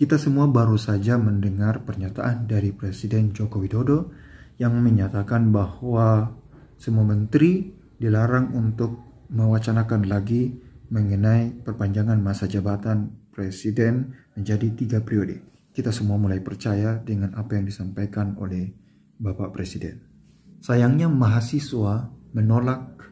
Kita semua baru saja mendengar pernyataan dari Presiden Joko Widodo yang menyatakan bahwa semua menteri dilarang untuk mewacanakan lagi mengenai perpanjangan masa jabatan presiden menjadi tiga periode. Kita semua mulai percaya dengan apa yang disampaikan oleh Bapak Presiden. Sayangnya mahasiswa menolak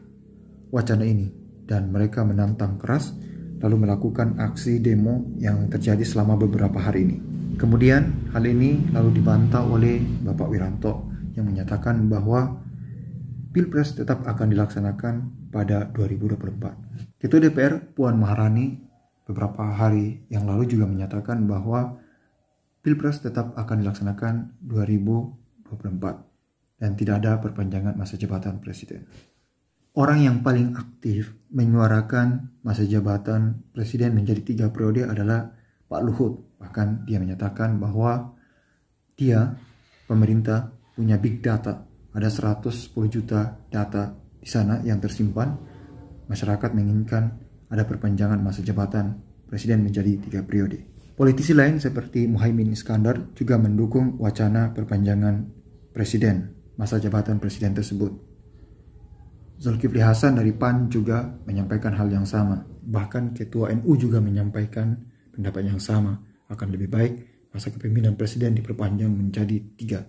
wacana ini dan mereka menantang keras lalu melakukan aksi demo yang terjadi selama beberapa hari ini. Kemudian hal ini lalu dibantah oleh Bapak Wiranto yang menyatakan bahwa Pilpres tetap akan dilaksanakan pada 2024. Ketua DPR Puan Maharani beberapa hari yang lalu juga menyatakan bahwa Pilpres tetap akan dilaksanakan 2024 dan tidak ada perpanjangan masa jabatan presiden. Orang yang paling aktif menyuarakan masa jabatan presiden menjadi tiga periode adalah Pak Luhut. Bahkan dia menyatakan bahwa dia, pemerintah, punya big data. Ada 110 juta data di sana yang tersimpan. Masyarakat menginginkan ada perpanjangan masa jabatan presiden menjadi tiga periode. Politisi lain seperti Muhaimin Iskandar juga mendukung wacana perpanjangan presiden masa jabatan presiden tersebut. Zulkifli Hasan dari PAN juga menyampaikan hal yang sama. Bahkan Ketua NU juga menyampaikan pendapat yang sama. Akan lebih baik masa kepemimpinan presiden diperpanjang menjadi tiga.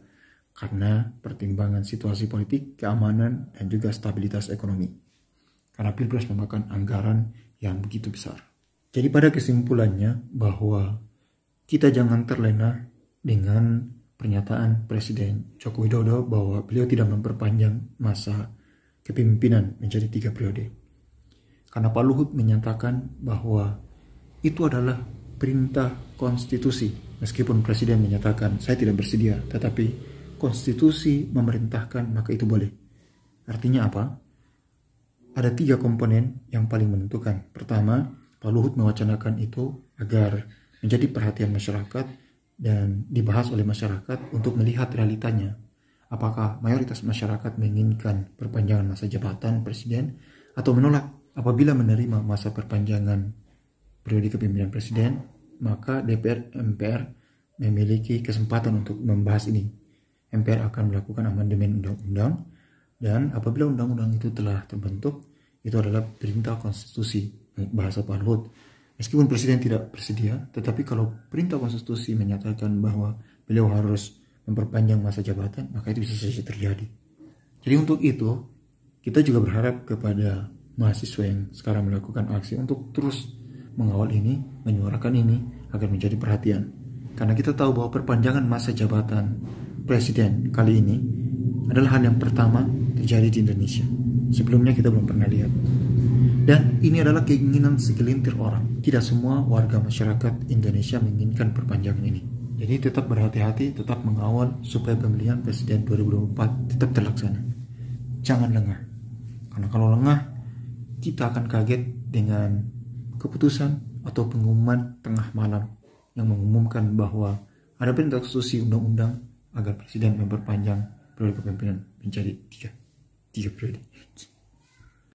Karena pertimbangan situasi politik, keamanan, dan juga stabilitas ekonomi. Karena Pilpres memakan anggaran yang begitu besar. Jadi pada kesimpulannya bahwa kita jangan terlena dengan pernyataan Presiden Joko Widodo bahwa beliau tidak memperpanjang masa kepemimpinan menjadi tiga periode. Karena Pak Luhut menyatakan bahwa itu adalah perintah konstitusi. Meskipun presiden menyatakan saya tidak bersedia, tetapi konstitusi memerintahkan maka itu boleh. Artinya apa? Ada tiga komponen yang paling menentukan. Pertama, Pak Luhut mewacanakan itu agar menjadi perhatian masyarakat dan dibahas oleh masyarakat untuk melihat realitanya apakah mayoritas masyarakat menginginkan perpanjangan masa jabatan presiden atau menolak apabila menerima masa perpanjangan periode kepemimpinan presiden maka DPR MPR memiliki kesempatan untuk membahas ini MPR akan melakukan amandemen undang-undang dan apabila undang-undang itu telah terbentuk itu adalah perintah konstitusi bahasa Pak Luhut meskipun presiden tidak bersedia tetapi kalau perintah konstitusi menyatakan bahwa beliau harus memperpanjang masa jabatan, maka itu bisa saja terjadi. Jadi untuk itu, kita juga berharap kepada mahasiswa yang sekarang melakukan aksi untuk terus mengawal ini, menyuarakan ini agar menjadi perhatian. Karena kita tahu bahwa perpanjangan masa jabatan presiden kali ini adalah hal yang pertama terjadi di Indonesia. Sebelumnya kita belum pernah lihat. Dan ini adalah keinginan segelintir orang. Tidak semua warga masyarakat Indonesia menginginkan perpanjangan ini. Jadi tetap berhati-hati, tetap mengawal supaya pemilihan presiden 2024 tetap terlaksana. Jangan lengah. Karena kalau lengah, kita akan kaget dengan keputusan atau pengumuman tengah malam yang mengumumkan bahwa ada perintah konstitusi undang-undang agar presiden memperpanjang periode kepemimpinan menjadi tiga, tiga periode.